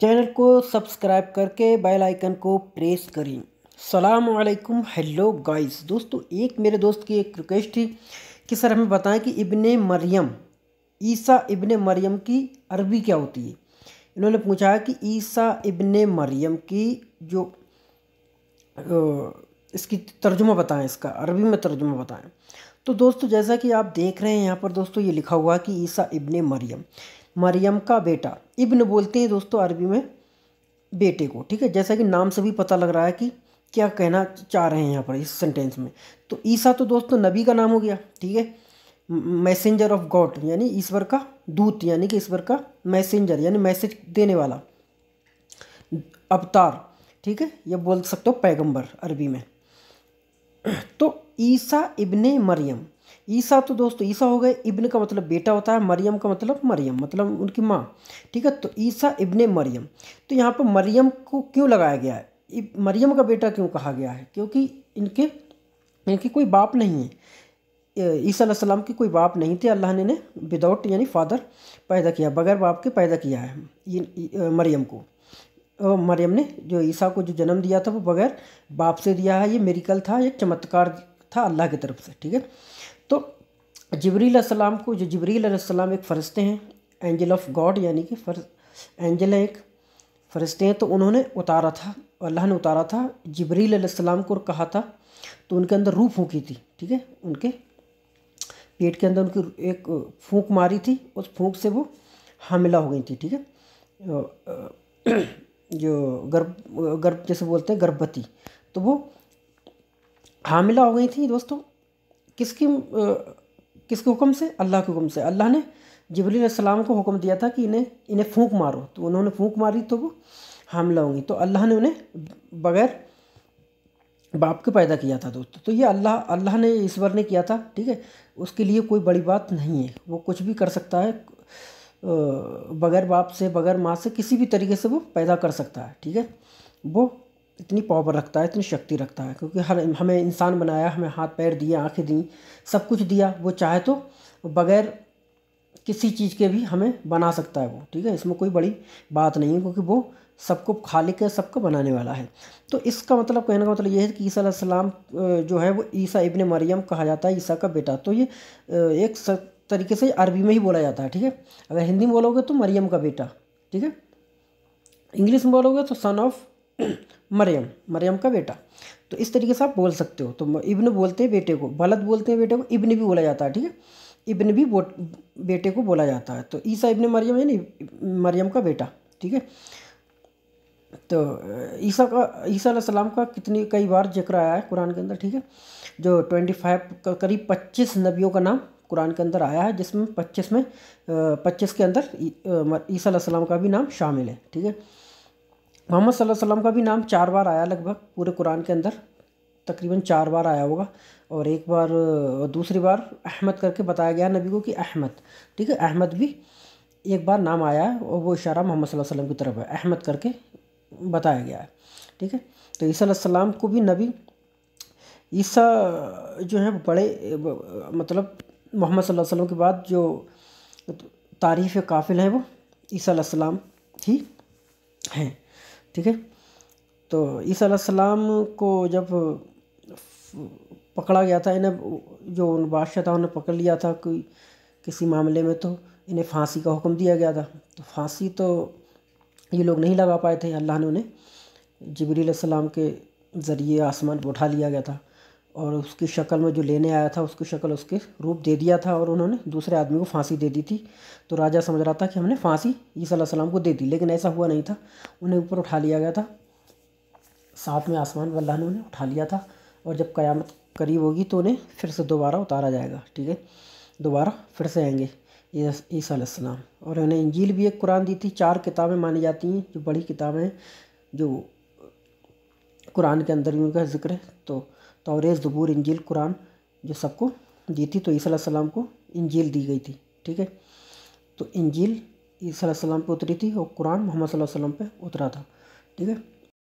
channel को subscribe करके bell icon को प्रेस करें सलाम वालेकुम हेलो गाइस दोस्तों एक मेरे दोस्त की एक रिक्वेस्ट थी कि सर हमें बताएं कि इबन मरियम ईसा इबन मरियम की अरबी क्या होती है इन्होंने पूछा है कि ईसा इबन मरियम की जो इसकी तर्जुमा बताएं इसका अरबी में तर्जुमा बताएं तो दोस्तों जैसा कि आप देख रहे हैं यहाँ पर दोस्तों ये लिखा हुआ कि ईसा इबन मरियम मरियम का बेटा इब्न बोलते हैं दोस्तों अरबी में बेटे को ठीक है जैसा कि नाम से भी पता लग रहा है कि क्या कहना चाह रहे हैं यहाँ पर इस सेंटेंस में तो ईसा तो दोस्तों नबी का नाम हो गया ठीक है मैसेंजर ऑफ गॉड यानी ईश्वर का दूत यानी कि ईश्वर का मैसेंजर यानी मैसेज देने वाला अवतार ठीक है या बोल सकते हो पैगंबर अरबी में तो ईसा इब्ने मरियम ईसा तो दोस्तों ईसा हो गए इब्न का मतलब बेटा होता है मरियम का मतलब मरियम मतलब उनकी माँ ठीक है तो ईसा इब्न मरियम तो यहाँ पर मरियम को क्यों लगाया गया है मरियम का बेटा क्यों कहा गया है क्योंकि इनके इनके कोई बाप नहीं है ईसा सलाम के कोई बाप नहीं थे अल्लाह ने इन्हें विदाउट यानी फादर पैदा किया बगैर बाप के पैदा किया है ये मरियम को मरियम ने जो ईसा को जो जन्म दिया था वो बगैर बाप से दिया है ये मेरिकल था ये चमत्कार था अल्लाह की तरफ से ठीक है तो जबरील सलाम को जो जबरील सलाम एक फ़रिश्ते हैं एंजल ऑफ गॉड यानी कि फर एंजल हैं एक फ़रिश्ते हैं तो उन्होंने उतारा था अल्लाह ने उतारा था जबरील सलाम को कहा था तो उनके अंदर रूह फूकी थी ठीक है उनके पेट के अंदर उनकी एक फूंक मारी थी उस फूंक से वो हामिला हो गई थी ठीक है जो गर्भ गर्भ जैसे बोलते हैं गर्भवती तो वो हामिला हो गई थी दोस्तों किसकी किसके हुक्म से अल्लाह के हुक्म से अल्लाह ने जबलीसम को हुक्म दिया था कि इन्हें इन्हें फूंक मारो तो उन्होंने फूंक मारी तो वो हमला होंगी तो अल्लाह ने उन्हें बगैर बाप के पैदा किया था दोस्तों तो ये अल्लाह अल्लाह ने ईश्वर ने किया था ठीक है उसके लिए कोई बड़ी बात नहीं है वो कुछ भी कर सकता है बगैर बाप से बगैर माँ से किसी भी तरीके से वो पैदा कर सकता है ठीक है वो इतनी पावर रखता है इतनी शक्ति रखता है क्योंकि हर हमें इंसान बनाया हमें हाथ पैर दिए आँखें दी सब कुछ दिया वो चाहे तो बगैर किसी चीज़ के भी हमें बना सकता है वो ठीक है इसमें कोई बड़ी बात नहीं है क्योंकि वो सबको खालिक है सबको बनाने वाला है तो इसका मतलब कहने का मतलब ये है कि ईसा सलाम जो है वो ईसा इबन मरियम कहा जाता है ईसा का बेटा तो ये एक तरीके से अरबी में ही बोला जाता है ठीक है अगर हिंदी में बोलोगे तो मरियम का बेटा ठीक है इंग्लिश में बोलोगे तो सन ऑफ मरियम मरियम का बेटा तो इस तरीके से आप बोल सकते हो तो इब्न बोलते हैं बेटे को बलद बोलते हैं बेटे को इब्न भी बोला जाता है ठीक है इब्न भी बेटे को बोला जाता है तो ईसा इब्न मरियम है ना मरियम का बेटा ठीक है तो ईसा का ईसा सलाम का कितनी कई बार जिक्र आया है कुरान के अंदर ठीक है जो ट्वेंटी फाइव करीब पच्चीस नबियों का नाम कुरान के अंदर आया है जिसमें पच्चीस में पच्चीस के अंदर ईसा सलाम का भी नाम शामिल है ठीक है मोहम्मद वसल्लम का भी नाम चार बार आया लगभग पूरे कुरान के अंदर तकरीबन चार बार आया होगा और एक बार दूसरी बार अहमद करके बताया गया नबी को कि अहमद ठीक है अहमद भी एक बार नाम आया है और वो इशारा मोहम्मद वसल्लम की तरफ है अहमद करके बताया गया है ठीक है तो ईसा को भी नबी ईसा जो है बड़े मतलब मोहम्मद वसल्लम के बाद जो तारीफ़ काफिल हैं वो ईसा ही हैं ठीक है तो ईसा सलाम को जब पकड़ा गया था इन्हें जो उन बादशाह था उन्हें पकड़ लिया था कोई किसी मामले में तो इन्हें फांसी का हुक्म दिया गया था तो फांसी तो ये लोग नहीं लगा पाए थे अल्लाह ने उन्हें जबरी सलाम के ज़रिए आसमान पर उठा लिया गया था और उसकी शक्ल में जो लेने आया था उसकी शक्ल उसके रूप दे दिया था और उन्होंने दूसरे आदमी को फांसी दे दी थी तो राजा समझ रहा था कि हमने फांसी ईसा सलाम को दे दी लेकिन ऐसा हुआ नहीं था उन्हें ऊपर उठा लिया गया था साथ में आसमान वल्ला ने उन्हें उठा लिया था और जब क़यामत करीब होगी तो उन्हें फिर से दोबारा उतारा जाएगा ठीक है दोबारा फिर से आएंगे ईसा और उन्हें इंजील भी एक कुरान दी थी चार किताबें मानी जाती हैं जो बड़ी किताबें जो कुरान के अंदर भी उनका जिक्र है तो तौरेज़ ज़बूर इंजील कुरान जो सबको दी थी तो ईसा सलाम को इंजील दी गई थी ठीक है तो इंजील ईसी सलाम उतरी थी और कुरान मोहम्मद सल्लल्लाहु अलैहि वसल्लम पे उतरा था ठीक है